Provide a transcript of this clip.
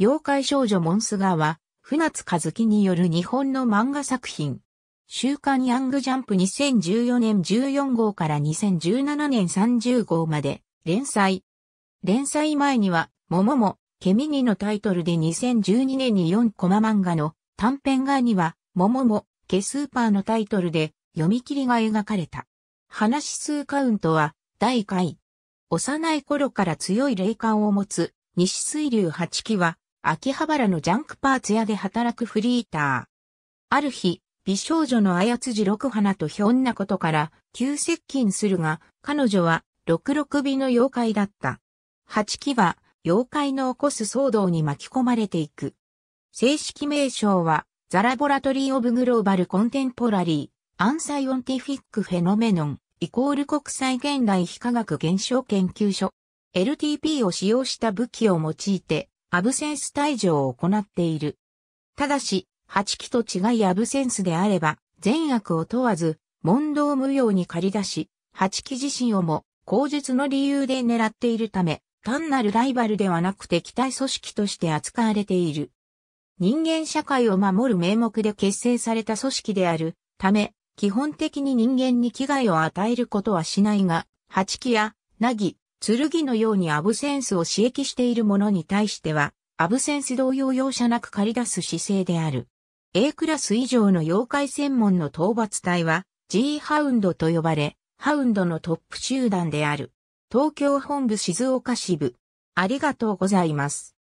妖怪少女モンスガは、船津和樹による日本の漫画作品。週刊ヤングジャンプ2014年14号から2017年30号まで連載。連載前には、ももも、ケミニのタイトルで2012年に4コマ漫画の短編画には、ももも、ケスーパーのタイトルで読み切りが描かれた。話数カウントは、第1回。幼い頃から強い霊感を持つ、西水流8期は、秋葉原のジャンクパーツ屋で働くフリーター。ある日、美少女の綾辻六花とひょんなことから急接近するが、彼女は六六尾の妖怪だった。八木は妖怪の起こす騒動に巻き込まれていく。正式名称は、ザラボラトリー・オブ・グローバル・コンテンポラリー・アンサイオンティフィック・フェノメノン、イコール国際現代非科学現象研究所、LTP を使用した武器を用いて、アブセンス退場を行っている。ただし、8期と違いアブセンスであれば、善悪を問わず、問答無用に借り出し、8期自身をも、口述の理由で狙っているため、単なるライバルではなく敵対組織として扱われている。人間社会を守る名目で結成された組織であるため、基本的に人間に危害を与えることはしないが、八木や、なぎ、剣のようにアブセンスを刺激しているものに対しては、アブセンス同様容赦なく借り出す姿勢である。A クラス以上の妖怪専門の討伐隊は G ハウンドと呼ばれ、ハウンドのトップ集団である。東京本部静岡支部。ありがとうございます。